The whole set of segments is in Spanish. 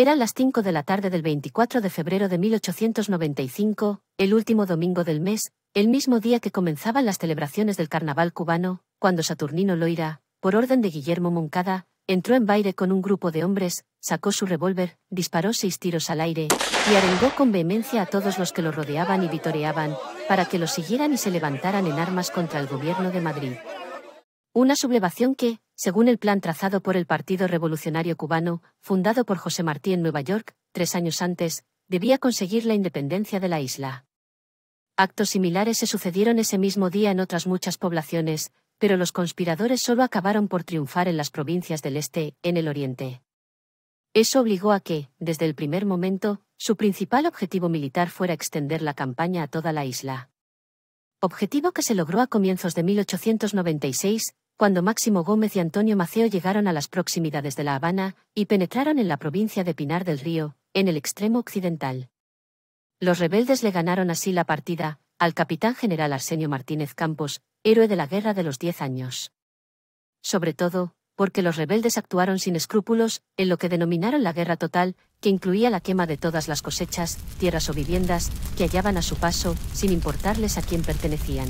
Eran las 5 de la tarde del 24 de febrero de 1895, el último domingo del mes, el mismo día que comenzaban las celebraciones del carnaval cubano, cuando Saturnino Loira, por orden de Guillermo Moncada, entró en baile con un grupo de hombres, sacó su revólver, disparó seis tiros al aire, y arengó con vehemencia a todos los que lo rodeaban y vitoreaban, para que lo siguieran y se levantaran en armas contra el gobierno de Madrid. Una sublevación que, según el plan trazado por el Partido Revolucionario Cubano, fundado por José Martí en Nueva York, tres años antes, debía conseguir la independencia de la isla. Actos similares se sucedieron ese mismo día en otras muchas poblaciones, pero los conspiradores solo acabaron por triunfar en las provincias del este, en el oriente. Eso obligó a que, desde el primer momento, su principal objetivo militar fuera extender la campaña a toda la isla objetivo que se logró a comienzos de 1896, cuando Máximo Gómez y Antonio Maceo llegaron a las proximidades de La Habana y penetraron en la provincia de Pinar del Río, en el extremo occidental. Los rebeldes le ganaron así la partida al capitán general Arsenio Martínez Campos, héroe de la Guerra de los Diez Años. Sobre todo, porque los rebeldes actuaron sin escrúpulos en lo que denominaron la guerra total, que incluía la quema de todas las cosechas, tierras o viviendas que hallaban a su paso, sin importarles a quién pertenecían.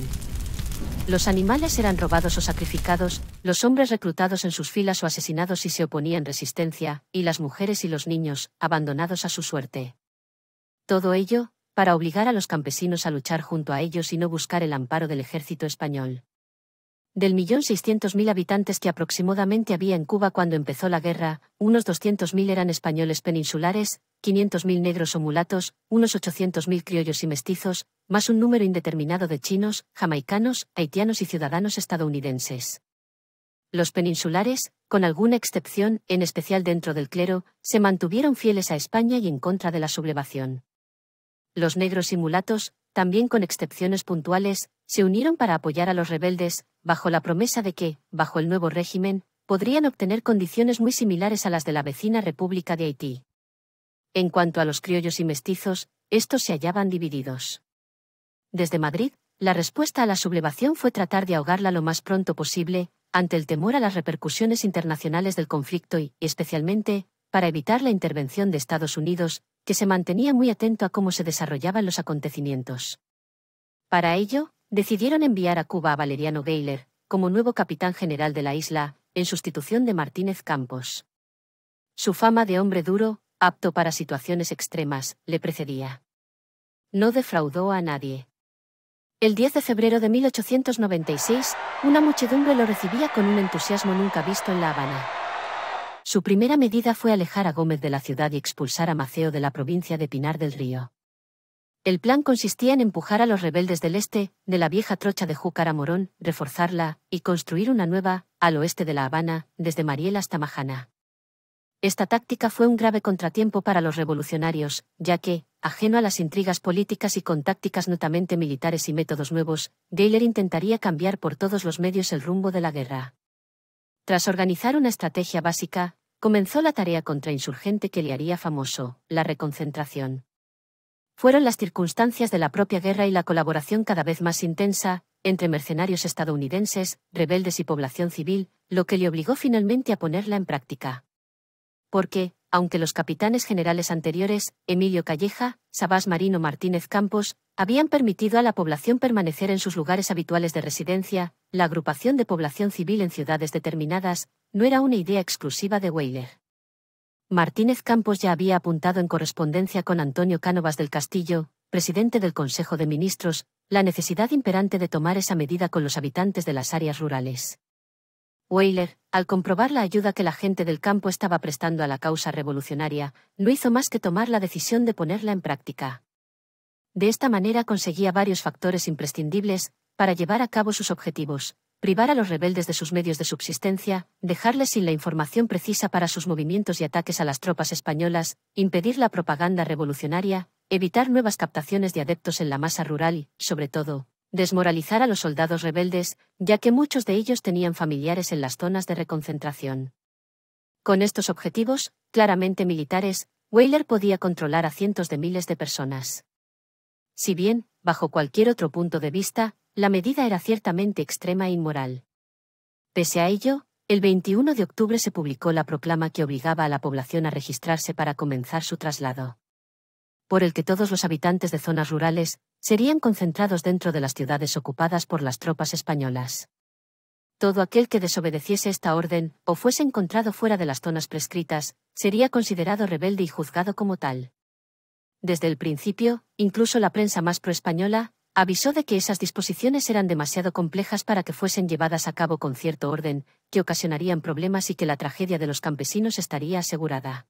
Los animales eran robados o sacrificados, los hombres reclutados en sus filas o asesinados si se oponían resistencia, y las mujeres y los niños, abandonados a su suerte. Todo ello, para obligar a los campesinos a luchar junto a ellos y no buscar el amparo del ejército español. Del millón seiscientos mil habitantes que aproximadamente había en Cuba cuando empezó la guerra, unos 200.000 eran españoles peninsulares, 500.000 negros o mulatos, unos mil criollos y mestizos, más un número indeterminado de chinos, jamaicanos, haitianos y ciudadanos estadounidenses. Los peninsulares, con alguna excepción, en especial dentro del clero, se mantuvieron fieles a España y en contra de la sublevación. Los negros y mulatos, también con excepciones puntuales, se unieron para apoyar a los rebeldes, bajo la promesa de que, bajo el nuevo régimen, podrían obtener condiciones muy similares a las de la vecina República de Haití. En cuanto a los criollos y mestizos, estos se hallaban divididos. Desde Madrid, la respuesta a la sublevación fue tratar de ahogarla lo más pronto posible, ante el temor a las repercusiones internacionales del conflicto y, especialmente, para evitar la intervención de Estados Unidos, que se mantenía muy atento a cómo se desarrollaban los acontecimientos. Para ello, decidieron enviar a Cuba a Valeriano Gayler, como nuevo capitán general de la isla, en sustitución de Martínez Campos. Su fama de hombre duro, apto para situaciones extremas, le precedía. No defraudó a nadie. El 10 de febrero de 1896, una muchedumbre lo recibía con un entusiasmo nunca visto en La Habana. Su primera medida fue alejar a Gómez de la ciudad y expulsar a Maceo de la provincia de Pinar del Río. El plan consistía en empujar a los rebeldes del este, de la vieja trocha de Júcar a Morón, reforzarla y construir una nueva, al oeste de La Habana, desde Mariel hasta Majana. Esta táctica fue un grave contratiempo para los revolucionarios, ya que, ajeno a las intrigas políticas y con tácticas notamente militares y métodos nuevos, Gayler intentaría cambiar por todos los medios el rumbo de la guerra. Tras organizar una estrategia básica, comenzó la tarea contrainsurgente que le haría famoso, la reconcentración. Fueron las circunstancias de la propia guerra y la colaboración cada vez más intensa, entre mercenarios estadounidenses, rebeldes y población civil, lo que le obligó finalmente a ponerla en práctica. Porque, aunque los capitanes generales anteriores, Emilio Calleja, Sabás Marino Martínez Campos, habían permitido a la población permanecer en sus lugares habituales de residencia, la agrupación de población civil en ciudades determinadas no era una idea exclusiva de Weyler. Martínez Campos ya había apuntado en correspondencia con Antonio Cánovas del Castillo, presidente del Consejo de Ministros, la necesidad imperante de tomar esa medida con los habitantes de las áreas rurales. Weiler, al comprobar la ayuda que la gente del campo estaba prestando a la causa revolucionaria, no hizo más que tomar la decisión de ponerla en práctica. De esta manera conseguía varios factores imprescindibles para llevar a cabo sus objetivos, privar a los rebeldes de sus medios de subsistencia, dejarles sin la información precisa para sus movimientos y ataques a las tropas españolas, impedir la propaganda revolucionaria, evitar nuevas captaciones de adeptos en la masa rural y, sobre todo, desmoralizar a los soldados rebeldes, ya que muchos de ellos tenían familiares en las zonas de reconcentración. Con estos objetivos, claramente militares, Weyler podía controlar a cientos de miles de personas. Si bien, bajo cualquier otro punto de vista, la medida era ciertamente extrema e inmoral. Pese a ello, el 21 de octubre se publicó la proclama que obligaba a la población a registrarse para comenzar su traslado por el que todos los habitantes de zonas rurales serían concentrados dentro de las ciudades ocupadas por las tropas españolas. Todo aquel que desobedeciese esta orden o fuese encontrado fuera de las zonas prescritas, sería considerado rebelde y juzgado como tal. Desde el principio, incluso la prensa más proespañola, avisó de que esas disposiciones eran demasiado complejas para que fuesen llevadas a cabo con cierto orden, que ocasionarían problemas y que la tragedia de los campesinos estaría asegurada.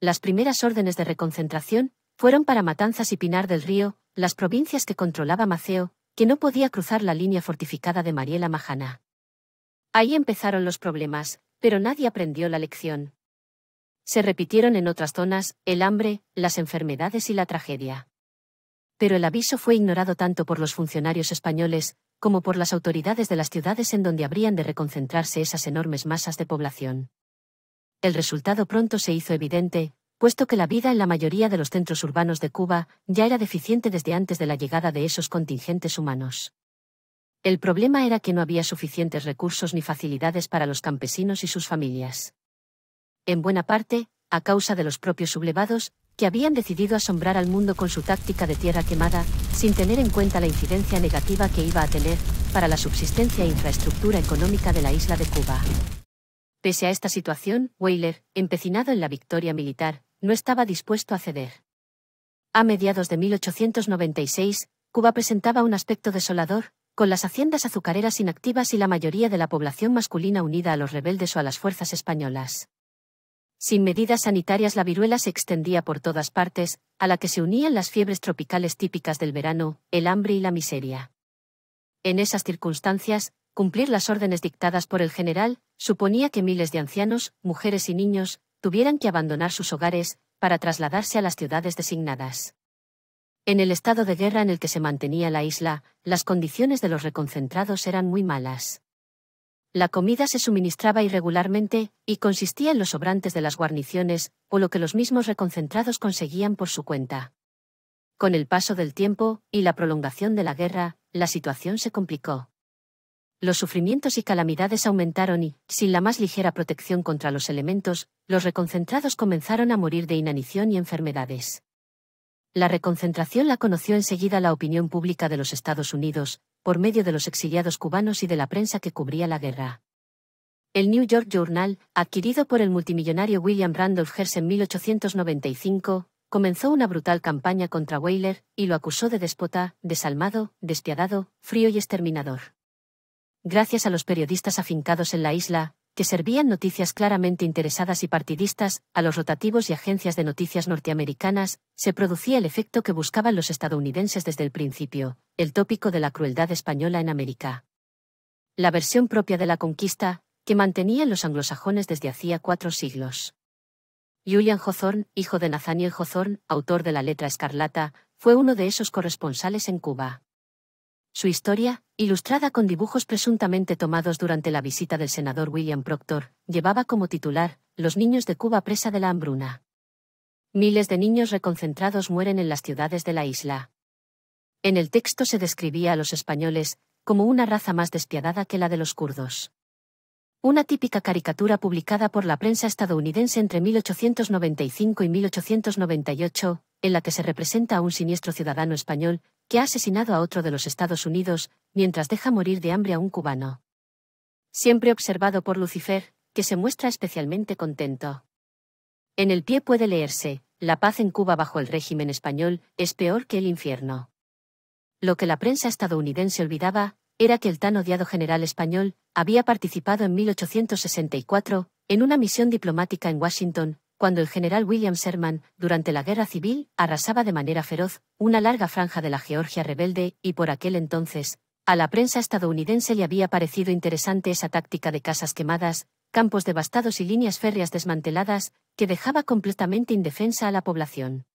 Las primeras órdenes de reconcentración fueron para Matanzas y Pinar del Río, las provincias que controlaba Maceo, que no podía cruzar la línea fortificada de Mariela Majana. Ahí empezaron los problemas, pero nadie aprendió la lección. Se repitieron en otras zonas el hambre, las enfermedades y la tragedia. Pero el aviso fue ignorado tanto por los funcionarios españoles, como por las autoridades de las ciudades en donde habrían de reconcentrarse esas enormes masas de población. El resultado pronto se hizo evidente, puesto que la vida en la mayoría de los centros urbanos de Cuba ya era deficiente desde antes de la llegada de esos contingentes humanos. El problema era que no había suficientes recursos ni facilidades para los campesinos y sus familias. En buena parte, a causa de los propios sublevados, que habían decidido asombrar al mundo con su táctica de tierra quemada, sin tener en cuenta la incidencia negativa que iba a tener para la subsistencia e infraestructura económica de la isla de Cuba. Pese a esta situación, Weyler, empecinado en la victoria militar, no estaba dispuesto a ceder. A mediados de 1896, Cuba presentaba un aspecto desolador, con las haciendas azucareras inactivas y la mayoría de la población masculina unida a los rebeldes o a las fuerzas españolas. Sin medidas sanitarias la viruela se extendía por todas partes, a la que se unían las fiebres tropicales típicas del verano, el hambre y la miseria. En esas circunstancias, cumplir las órdenes dictadas por el general suponía que miles de ancianos, mujeres y niños, tuvieran que abandonar sus hogares para trasladarse a las ciudades designadas. En el estado de guerra en el que se mantenía la isla, las condiciones de los reconcentrados eran muy malas. La comida se suministraba irregularmente y consistía en los sobrantes de las guarniciones o lo que los mismos reconcentrados conseguían por su cuenta. Con el paso del tiempo y la prolongación de la guerra, la situación se complicó los sufrimientos y calamidades aumentaron y, sin la más ligera protección contra los elementos, los reconcentrados comenzaron a morir de inanición y enfermedades. La reconcentración la conoció enseguida la opinión pública de los Estados Unidos, por medio de los exiliados cubanos y de la prensa que cubría la guerra. El New York Journal, adquirido por el multimillonario William Randolph Hearst en 1895, comenzó una brutal campaña contra Weyler y lo acusó de déspota, desalmado, despiadado, frío y exterminador gracias a los periodistas afincados en la isla, que servían noticias claramente interesadas y partidistas, a los rotativos y agencias de noticias norteamericanas, se producía el efecto que buscaban los estadounidenses desde el principio, el tópico de la crueldad española en América. La versión propia de la conquista, que mantenían los anglosajones desde hacía cuatro siglos. Julian Hawthorne, hijo de Nathaniel Hawthorne, autor de La letra escarlata, fue uno de esos corresponsales en Cuba. Su historia, ilustrada con dibujos presuntamente tomados durante la visita del senador William Proctor, llevaba como titular, Los niños de Cuba presa de la hambruna. Miles de niños reconcentrados mueren en las ciudades de la isla. En el texto se describía a los españoles como una raza más despiadada que la de los kurdos. Una típica caricatura publicada por la prensa estadounidense entre 1895 y 1898, en la que se representa a un siniestro ciudadano español que ha asesinado a otro de los Estados Unidos, mientras deja morir de hambre a un cubano. Siempre observado por Lucifer, que se muestra especialmente contento. En el pie puede leerse, la paz en Cuba bajo el régimen español es peor que el infierno. Lo que la prensa estadounidense olvidaba, era que el tan odiado general español había participado en 1864, en una misión diplomática en Washington, cuando el general William Sherman, durante la Guerra Civil, arrasaba de manera feroz una larga franja de la Georgia rebelde, y por aquel entonces, a la prensa estadounidense le había parecido interesante esa táctica de casas quemadas, campos devastados y líneas férreas desmanteladas, que dejaba completamente indefensa a la población.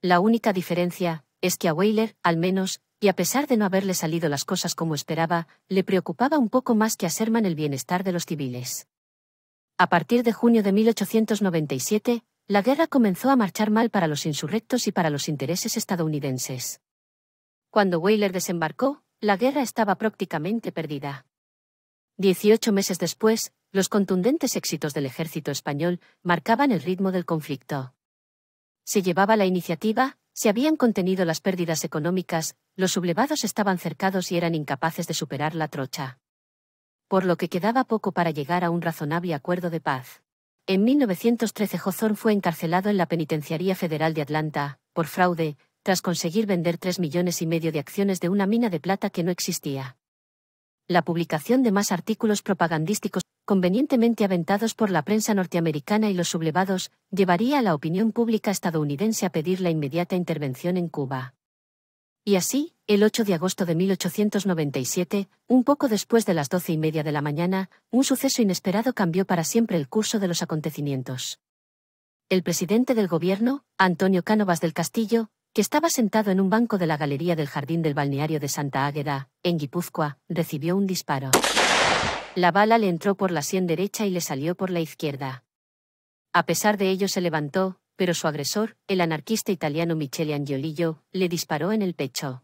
La única diferencia es que a Weyler, al menos, y a pesar de no haberle salido las cosas como esperaba, le preocupaba un poco más que a Sherman el bienestar de los civiles. A partir de junio de 1897, la guerra comenzó a marchar mal para los insurrectos y para los intereses estadounidenses. Cuando Weyler desembarcó, la guerra estaba prácticamente perdida. Dieciocho meses después, los contundentes éxitos del ejército español marcaban el ritmo del conflicto. Se llevaba la iniciativa, se habían contenido las pérdidas económicas, los sublevados estaban cercados y eran incapaces de superar la trocha por lo que quedaba poco para llegar a un razonable acuerdo de paz. En 1913 Jozón fue encarcelado en la Penitenciaría Federal de Atlanta, por fraude, tras conseguir vender tres millones y medio de acciones de una mina de plata que no existía. La publicación de más artículos propagandísticos, convenientemente aventados por la prensa norteamericana y los sublevados, llevaría a la opinión pública estadounidense a pedir la inmediata intervención en Cuba. Y así, el 8 de agosto de 1897, un poco después de las doce y media de la mañana, un suceso inesperado cambió para siempre el curso de los acontecimientos. El presidente del gobierno, Antonio Cánovas del Castillo, que estaba sentado en un banco de la galería del jardín del balneario de Santa Águeda, en Guipúzcoa, recibió un disparo. La bala le entró por la sien derecha y le salió por la izquierda. A pesar de ello se levantó, pero su agresor, el anarquista italiano Michele Angiolillo, le disparó en el pecho.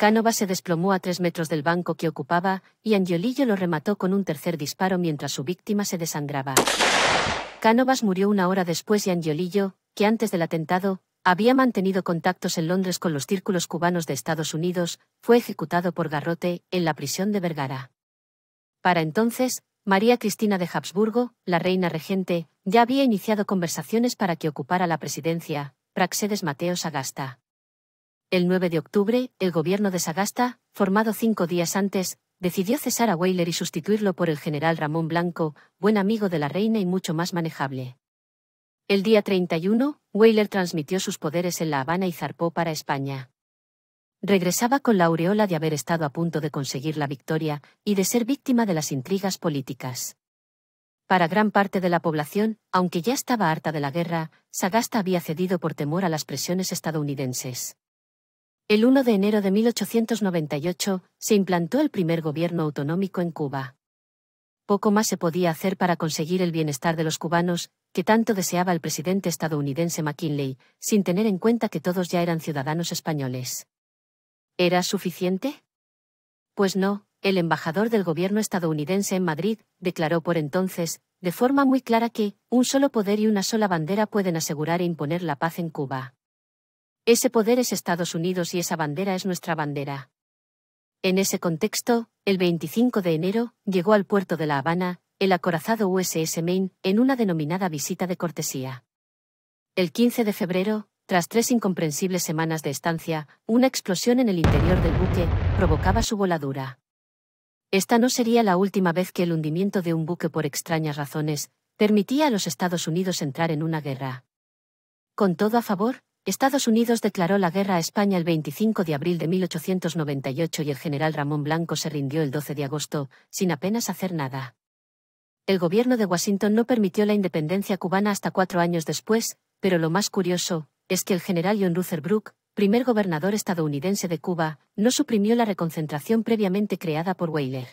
Cánovas se desplomó a tres metros del banco que ocupaba y Angiolillo lo remató con un tercer disparo mientras su víctima se desangraba. Cánovas murió una hora después y Angiolillo, que antes del atentado, había mantenido contactos en Londres con los círculos cubanos de Estados Unidos, fue ejecutado por garrote en la prisión de Vergara. Para entonces, María Cristina de Habsburgo, la reina regente, ya había iniciado conversaciones para que ocupara la presidencia, Praxedes Mateo Sagasta. El 9 de octubre, el gobierno de Sagasta, formado cinco días antes, decidió cesar a Weyler y sustituirlo por el general Ramón Blanco, buen amigo de la reina y mucho más manejable. El día 31, Weyler transmitió sus poderes en La Habana y zarpó para España. Regresaba con la aureola de haber estado a punto de conseguir la victoria y de ser víctima de las intrigas políticas. Para gran parte de la población, aunque ya estaba harta de la guerra, Sagasta había cedido por temor a las presiones estadounidenses. El 1 de enero de 1898 se implantó el primer gobierno autonómico en Cuba. Poco más se podía hacer para conseguir el bienestar de los cubanos, que tanto deseaba el presidente estadounidense McKinley, sin tener en cuenta que todos ya eran ciudadanos españoles. ¿Era suficiente? Pues no, el embajador del gobierno estadounidense en Madrid declaró por entonces, de forma muy clara que, un solo poder y una sola bandera pueden asegurar e imponer la paz en Cuba. Ese poder es Estados Unidos y esa bandera es nuestra bandera. En ese contexto, el 25 de enero, llegó al puerto de La Habana, el acorazado USS Maine, en una denominada visita de cortesía. El 15 de febrero, tras tres incomprensibles semanas de estancia, una explosión en el interior del buque provocaba su voladura. Esta no sería la última vez que el hundimiento de un buque por extrañas razones permitía a los Estados Unidos entrar en una guerra. Con todo a favor, Estados Unidos declaró la guerra a España el 25 de abril de 1898 y el general Ramón Blanco se rindió el 12 de agosto, sin apenas hacer nada. El gobierno de Washington no permitió la independencia cubana hasta cuatro años después, pero lo más curioso es que el general John Luther Brook, primer gobernador estadounidense de Cuba, no suprimió la reconcentración previamente creada por Weyler.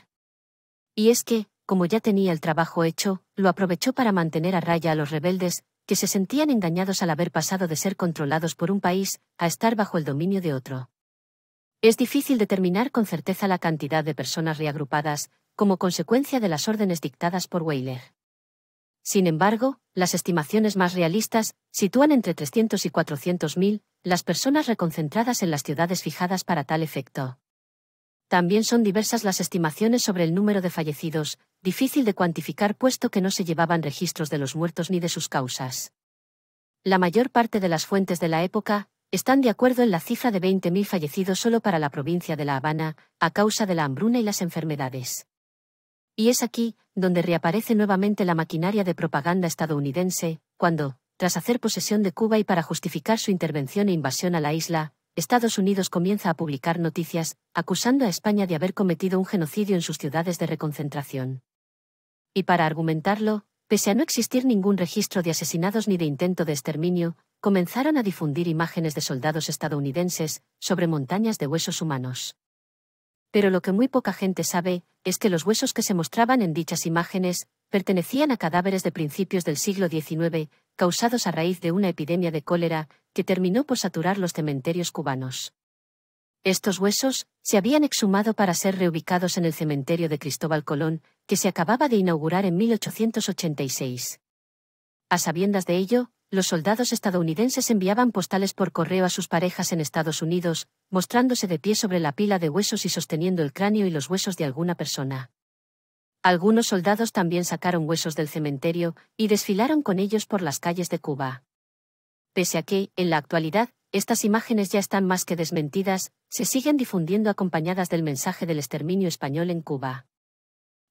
Y es que, como ya tenía el trabajo hecho, lo aprovechó para mantener a raya a los rebeldes, que se sentían engañados al haber pasado de ser controlados por un país a estar bajo el dominio de otro. Es difícil determinar con certeza la cantidad de personas reagrupadas, como consecuencia de las órdenes dictadas por Weyler. Sin embargo, las estimaciones más realistas sitúan entre 300 y 400.000 las personas reconcentradas en las ciudades fijadas para tal efecto. También son diversas las estimaciones sobre el número de fallecidos, difícil de cuantificar puesto que no se llevaban registros de los muertos ni de sus causas. La mayor parte de las fuentes de la época están de acuerdo en la cifra de 20.000 fallecidos solo para la provincia de La Habana, a causa de la hambruna y las enfermedades. Y es aquí, donde reaparece nuevamente la maquinaria de propaganda estadounidense, cuando, tras hacer posesión de Cuba y para justificar su intervención e invasión a la isla, Estados Unidos comienza a publicar noticias, acusando a España de haber cometido un genocidio en sus ciudades de reconcentración. Y para argumentarlo, pese a no existir ningún registro de asesinados ni de intento de exterminio, comenzaron a difundir imágenes de soldados estadounidenses sobre montañas de huesos humanos pero lo que muy poca gente sabe es que los huesos que se mostraban en dichas imágenes pertenecían a cadáveres de principios del siglo XIX, causados a raíz de una epidemia de cólera que terminó por saturar los cementerios cubanos. Estos huesos se habían exhumado para ser reubicados en el cementerio de Cristóbal Colón, que se acababa de inaugurar en 1886. A sabiendas de ello, los soldados estadounidenses enviaban postales por correo a sus parejas en Estados Unidos, mostrándose de pie sobre la pila de huesos y sosteniendo el cráneo y los huesos de alguna persona. Algunos soldados también sacaron huesos del cementerio y desfilaron con ellos por las calles de Cuba. Pese a que, en la actualidad, estas imágenes ya están más que desmentidas, se siguen difundiendo acompañadas del mensaje del exterminio español en Cuba.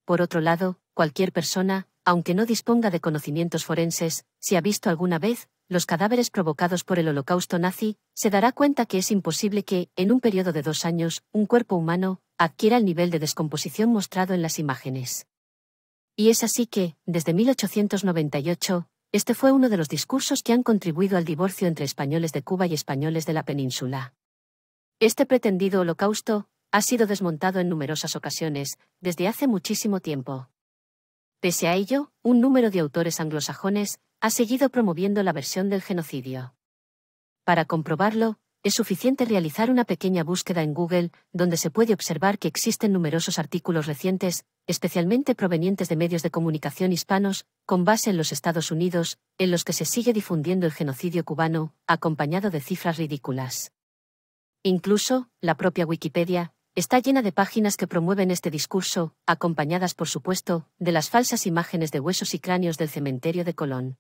Por otro lado, cualquier persona, aunque no disponga de conocimientos forenses, si ha visto alguna vez los cadáveres provocados por el holocausto nazi, se dará cuenta que es imposible que, en un periodo de dos años, un cuerpo humano adquiera el nivel de descomposición mostrado en las imágenes. Y es así que, desde 1898, este fue uno de los discursos que han contribuido al divorcio entre españoles de Cuba y españoles de la península. Este pretendido holocausto ha sido desmontado en numerosas ocasiones, desde hace muchísimo tiempo. Pese a ello, un número de autores anglosajones ha seguido promoviendo la versión del genocidio. Para comprobarlo, es suficiente realizar una pequeña búsqueda en Google, donde se puede observar que existen numerosos artículos recientes, especialmente provenientes de medios de comunicación hispanos, con base en los Estados Unidos, en los que se sigue difundiendo el genocidio cubano, acompañado de cifras ridículas. Incluso, la propia Wikipedia, está llena de páginas que promueven este discurso, acompañadas por supuesto, de las falsas imágenes de huesos y cráneos del cementerio de Colón.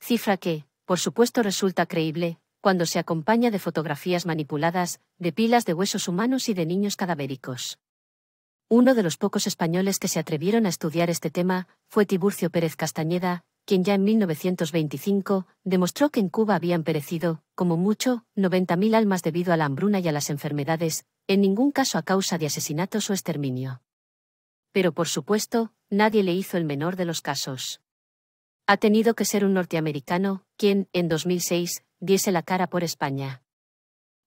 Cifra que, por supuesto, resulta creíble, cuando se acompaña de fotografías manipuladas, de pilas de huesos humanos y de niños cadavéricos. Uno de los pocos españoles que se atrevieron a estudiar este tema fue Tiburcio Pérez Castañeda, quien ya en 1925 demostró que en Cuba habían perecido, como mucho, 90.000 almas debido a la hambruna y a las enfermedades, en ningún caso a causa de asesinatos o exterminio. Pero por supuesto, nadie le hizo el menor de los casos. Ha tenido que ser un norteamericano, quien, en 2006, diese la cara por España.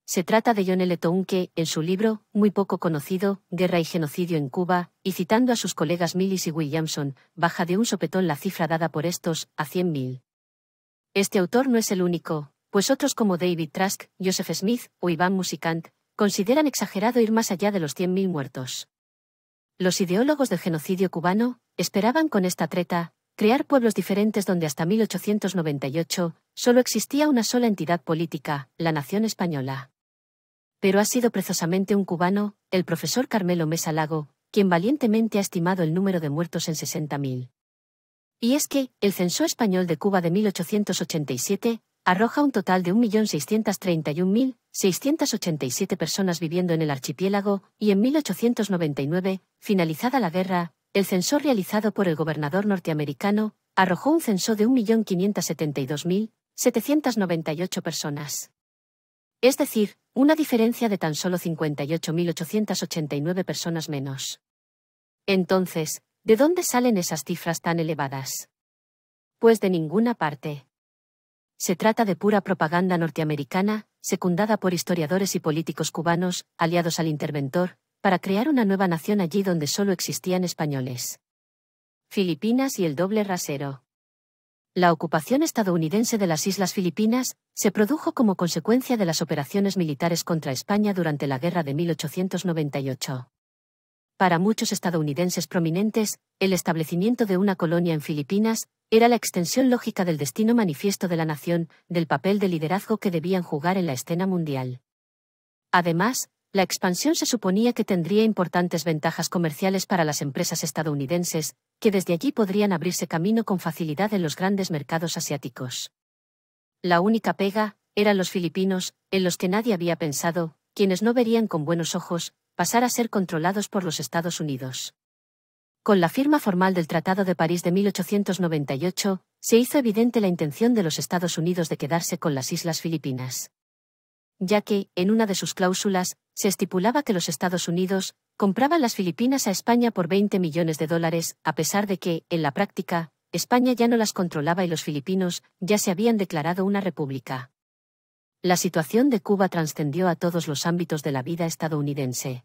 Se trata de John L. que, en su libro, muy poco conocido, Guerra y Genocidio en Cuba, y citando a sus colegas Millis y Williamson, baja de un sopetón la cifra dada por estos, a 100.000. Este autor no es el único, pues otros como David Trask, Joseph Smith o Iván Musicant consideran exagerado ir más allá de los 100.000 muertos. Los ideólogos del genocidio cubano esperaban con esta treta crear pueblos diferentes donde hasta 1898 solo existía una sola entidad política, la nación española. Pero ha sido precisamente un cubano, el profesor Carmelo Mesa Lago, quien valientemente ha estimado el número de muertos en 60.000. Y es que, el censo español de Cuba de 1887 arroja un total de 1.631.687 personas viviendo en el archipiélago, y en 1899, finalizada la guerra, el censo realizado por el gobernador norteamericano, arrojó un censo de 1.572.798 personas. Es decir, una diferencia de tan solo 58.889 personas menos. Entonces, ¿de dónde salen esas cifras tan elevadas? Pues de ninguna parte. Se trata de pura propaganda norteamericana, secundada por historiadores y políticos cubanos, aliados al interventor, para crear una nueva nación allí donde solo existían españoles. Filipinas y el doble rasero. La ocupación estadounidense de las Islas Filipinas se produjo como consecuencia de las operaciones militares contra España durante la Guerra de 1898. Para muchos estadounidenses prominentes, el establecimiento de una colonia en Filipinas era la extensión lógica del destino manifiesto de la nación, del papel de liderazgo que debían jugar en la escena mundial. Además, la expansión se suponía que tendría importantes ventajas comerciales para las empresas estadounidenses, que desde allí podrían abrirse camino con facilidad en los grandes mercados asiáticos. La única pega, eran los filipinos, en los que nadie había pensado, quienes no verían con buenos ojos, pasar a ser controlados por los Estados Unidos. Con la firma formal del Tratado de París de 1898, se hizo evidente la intención de los Estados Unidos de quedarse con las Islas Filipinas. Ya que, en una de sus cláusulas, se estipulaba que los Estados Unidos compraban las Filipinas a España por 20 millones de dólares, a pesar de que, en la práctica, España ya no las controlaba y los filipinos ya se habían declarado una república. La situación de Cuba trascendió a todos los ámbitos de la vida estadounidense.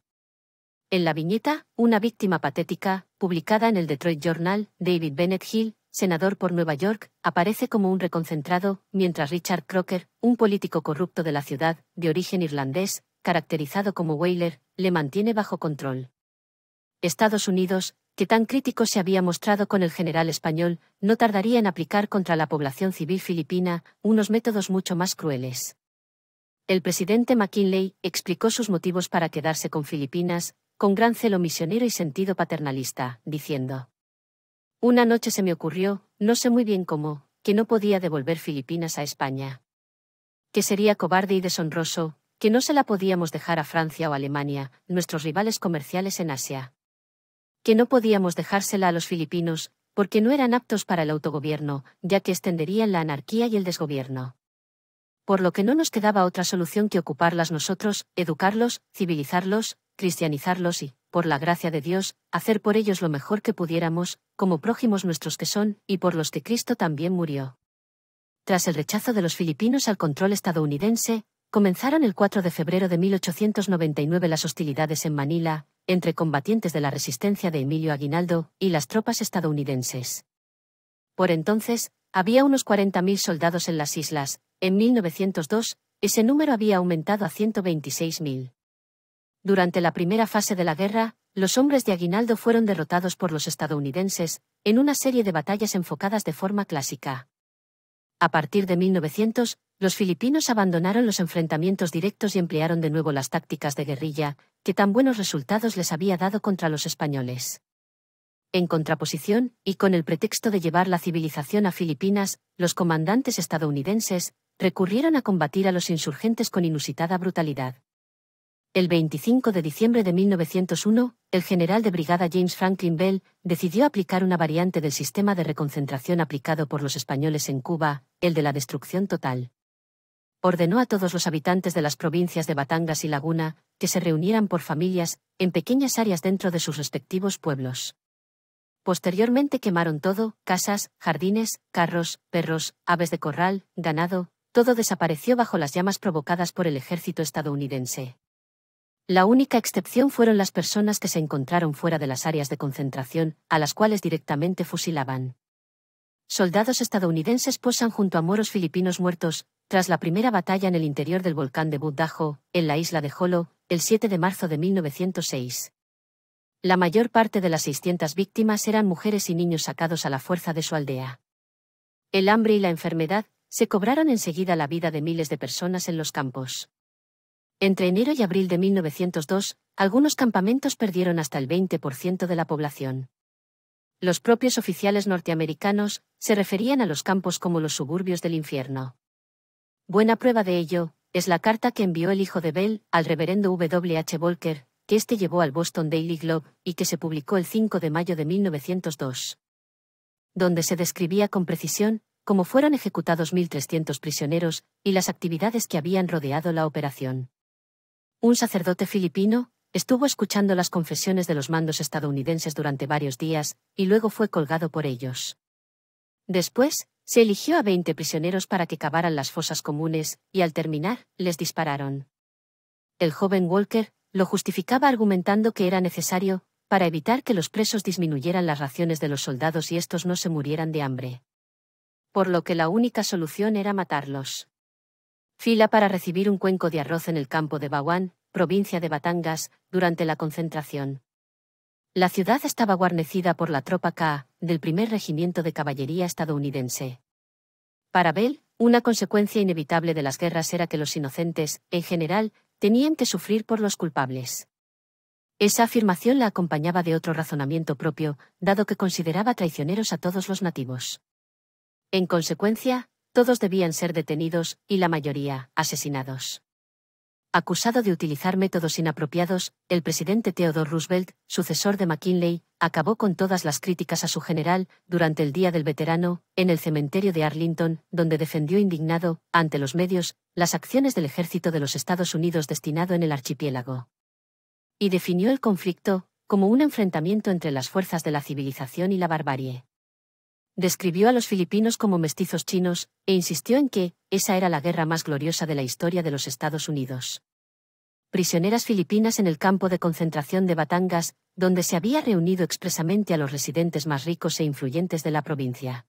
En la viñeta, una víctima patética, publicada en el Detroit Journal, David Bennett Hill, senador por Nueva York, aparece como un reconcentrado, mientras Richard Crocker, un político corrupto de la ciudad, de origen irlandés, caracterizado como Whaler, le mantiene bajo control. Estados Unidos, que tan crítico se había mostrado con el general español, no tardaría en aplicar contra la población civil filipina unos métodos mucho más crueles. El presidente McKinley explicó sus motivos para quedarse con Filipinas, con gran celo misionero y sentido paternalista, diciendo, Una noche se me ocurrió, no sé muy bien cómo, que no podía devolver Filipinas a España. Que sería cobarde y deshonroso, que no se la podíamos dejar a Francia o Alemania, nuestros rivales comerciales en Asia. Que no podíamos dejársela a los filipinos, porque no eran aptos para el autogobierno, ya que extenderían la anarquía y el desgobierno. Por lo que no nos quedaba otra solución que ocuparlas nosotros, educarlos, civilizarlos, cristianizarlos y, por la gracia de Dios, hacer por ellos lo mejor que pudiéramos, como prójimos nuestros que son, y por los que Cristo también murió. Tras el rechazo de los filipinos al control estadounidense, comenzaron el 4 de febrero de 1899 las hostilidades en Manila, entre combatientes de la resistencia de Emilio Aguinaldo y las tropas estadounidenses. Por entonces, había unos 40.000 soldados en las islas, en 1902, ese número había aumentado a 126.000. Durante la primera fase de la guerra, los hombres de Aguinaldo fueron derrotados por los estadounidenses, en una serie de batallas enfocadas de forma clásica. A partir de 1900, los filipinos abandonaron los enfrentamientos directos y emplearon de nuevo las tácticas de guerrilla, que tan buenos resultados les había dado contra los españoles. En contraposición, y con el pretexto de llevar la civilización a Filipinas, los comandantes estadounidenses recurrieron a combatir a los insurgentes con inusitada brutalidad. El 25 de diciembre de 1901, el general de brigada James Franklin Bell decidió aplicar una variante del sistema de reconcentración aplicado por los españoles en Cuba, el de la destrucción total. Ordenó a todos los habitantes de las provincias de Batangas y Laguna que se reunieran por familias, en pequeñas áreas dentro de sus respectivos pueblos. Posteriormente quemaron todo, casas, jardines, carros, perros, aves de corral, ganado, todo desapareció bajo las llamas provocadas por el ejército estadounidense. La única excepción fueron las personas que se encontraron fuera de las áreas de concentración, a las cuales directamente fusilaban. Soldados estadounidenses posan junto a moros filipinos muertos, tras la primera batalla en el interior del volcán de Budajo, en la isla de Holo, el 7 de marzo de 1906. La mayor parte de las 600 víctimas eran mujeres y niños sacados a la fuerza de su aldea. El hambre y la enfermedad se cobraron enseguida la vida de miles de personas en los campos. Entre enero y abril de 1902, algunos campamentos perdieron hasta el 20% de la población. Los propios oficiales norteamericanos se referían a los campos como los suburbios del infierno. Buena prueba de ello es la carta que envió el hijo de Bell al reverendo W.H. H. que este llevó al Boston Daily Globe y que se publicó el 5 de mayo de 1902, donde se describía con precisión cómo fueron ejecutados 1.300 prisioneros y las actividades que habían rodeado la operación. Un sacerdote filipino, estuvo escuchando las confesiones de los mandos estadounidenses durante varios días, y luego fue colgado por ellos. Después, se eligió a 20 prisioneros para que cavaran las fosas comunes, y al terminar, les dispararon. El joven Walker lo justificaba argumentando que era necesario, para evitar que los presos disminuyeran las raciones de los soldados y estos no se murieran de hambre. Por lo que la única solución era matarlos. Fila para recibir un cuenco de arroz en el campo de Bawán, provincia de Batangas, durante la concentración. La ciudad estaba guarnecida por la tropa K, del primer regimiento de caballería estadounidense. Para Bell, una consecuencia inevitable de las guerras era que los inocentes, en general, tenían que sufrir por los culpables. Esa afirmación la acompañaba de otro razonamiento propio, dado que consideraba traicioneros a todos los nativos. En consecuencia, todos debían ser detenidos y la mayoría asesinados. Acusado de utilizar métodos inapropiados, el presidente Theodore Roosevelt, sucesor de McKinley, acabó con todas las críticas a su general durante el Día del Veterano, en el cementerio de Arlington, donde defendió indignado, ante los medios, las acciones del ejército de los Estados Unidos destinado en el archipiélago. Y definió el conflicto como un enfrentamiento entre las fuerzas de la civilización y la barbarie describió a los filipinos como mestizos chinos, e insistió en que, esa era la guerra más gloriosa de la historia de los Estados Unidos. Prisioneras filipinas en el campo de concentración de Batangas, donde se había reunido expresamente a los residentes más ricos e influyentes de la provincia.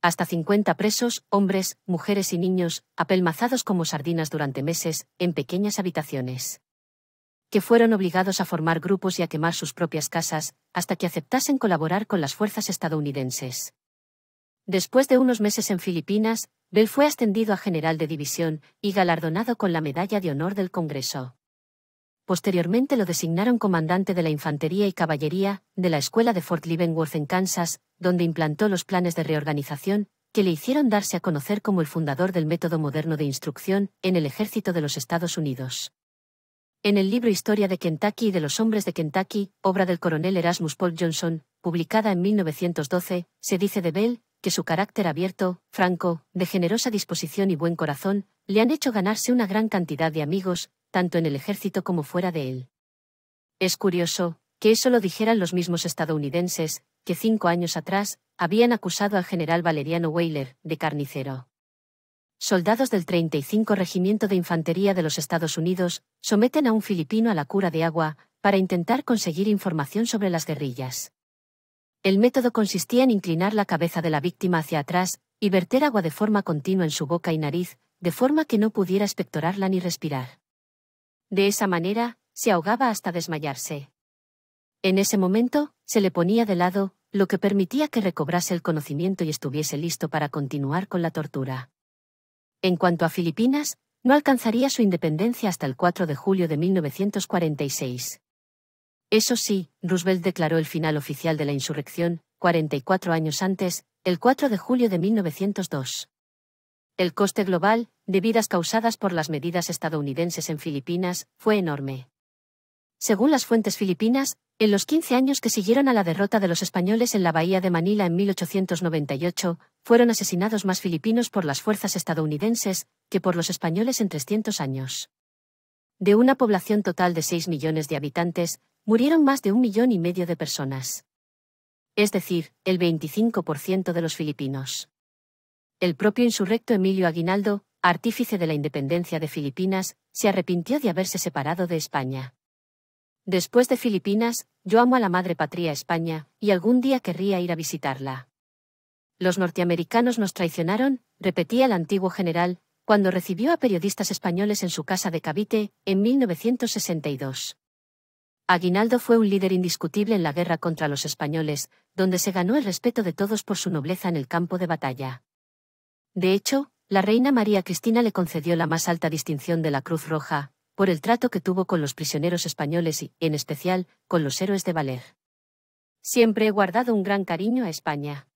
Hasta 50 presos, hombres, mujeres y niños, apelmazados como sardinas durante meses, en pequeñas habitaciones que fueron obligados a formar grupos y a quemar sus propias casas, hasta que aceptasen colaborar con las fuerzas estadounidenses. Después de unos meses en Filipinas, Bell fue ascendido a general de división y galardonado con la Medalla de Honor del Congreso. Posteriormente lo designaron comandante de la Infantería y Caballería de la Escuela de Fort Leavenworth en Kansas, donde implantó los planes de reorganización que le hicieron darse a conocer como el fundador del método moderno de instrucción en el ejército de los Estados Unidos. En el libro Historia de Kentucky y de los hombres de Kentucky, obra del coronel Erasmus Paul Johnson, publicada en 1912, se dice de Bell que su carácter abierto, franco, de generosa disposición y buen corazón, le han hecho ganarse una gran cantidad de amigos, tanto en el ejército como fuera de él. Es curioso, que eso lo dijeran los mismos estadounidenses, que cinco años atrás, habían acusado al general Valeriano Weyler, de carnicero soldados del 35 Regimiento de Infantería de los Estados Unidos, someten a un filipino a la cura de agua, para intentar conseguir información sobre las guerrillas. El método consistía en inclinar la cabeza de la víctima hacia atrás y verter agua de forma continua en su boca y nariz, de forma que no pudiera expectorarla ni respirar. De esa manera, se ahogaba hasta desmayarse. En ese momento, se le ponía de lado, lo que permitía que recobrase el conocimiento y estuviese listo para continuar con la tortura. En cuanto a Filipinas, no alcanzaría su independencia hasta el 4 de julio de 1946. Eso sí, Roosevelt declaró el final oficial de la insurrección, 44 años antes, el 4 de julio de 1902. El coste global, de vidas causadas por las medidas estadounidenses en Filipinas, fue enorme. Según las fuentes filipinas, en los 15 años que siguieron a la derrota de los españoles en la bahía de Manila en 1898, fueron asesinados más filipinos por las fuerzas estadounidenses que por los españoles en 300 años. De una población total de 6 millones de habitantes, murieron más de un millón y medio de personas. Es decir, el 25% de los filipinos. El propio insurrecto Emilio Aguinaldo, artífice de la independencia de Filipinas, se arrepintió de haberse separado de España. Después de Filipinas, yo amo a la madre patria España, y algún día querría ir a visitarla. Los norteamericanos nos traicionaron, repetía el antiguo general, cuando recibió a periodistas españoles en su casa de Cavite, en 1962. Aguinaldo fue un líder indiscutible en la guerra contra los españoles, donde se ganó el respeto de todos por su nobleza en el campo de batalla. De hecho, la reina María Cristina le concedió la más alta distinción de la Cruz Roja, por el trato que tuvo con los prisioneros españoles y, en especial, con los héroes de Valer. Siempre he guardado un gran cariño a España.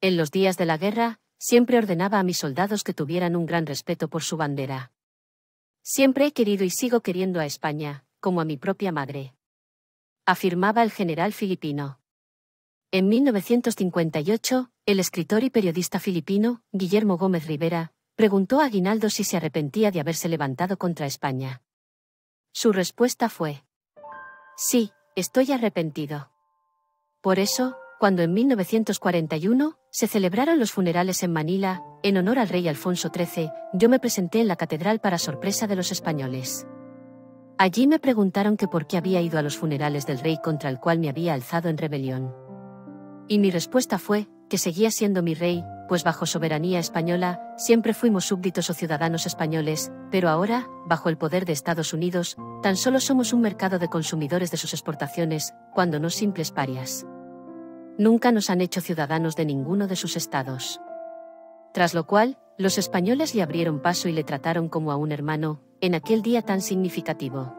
En los días de la guerra, siempre ordenaba a mis soldados que tuvieran un gran respeto por su bandera. Siempre he querido y sigo queriendo a España, como a mi propia madre. Afirmaba el general filipino. En 1958, el escritor y periodista filipino, Guillermo Gómez Rivera, Preguntó Aguinaldo si se arrepentía de haberse levantado contra España. Su respuesta fue, Sí, estoy arrepentido. Por eso, cuando en 1941 se celebraron los funerales en Manila, en honor al rey Alfonso XIII, yo me presenté en la catedral para sorpresa de los españoles. Allí me preguntaron que por qué había ido a los funerales del rey contra el cual me había alzado en rebelión. Y mi respuesta fue, que seguía siendo mi rey, pues bajo soberanía española, siempre fuimos súbditos o ciudadanos españoles, pero ahora, bajo el poder de Estados Unidos, tan solo somos un mercado de consumidores de sus exportaciones, cuando no simples parias. Nunca nos han hecho ciudadanos de ninguno de sus estados. Tras lo cual, los españoles le abrieron paso y le trataron como a un hermano, en aquel día tan significativo.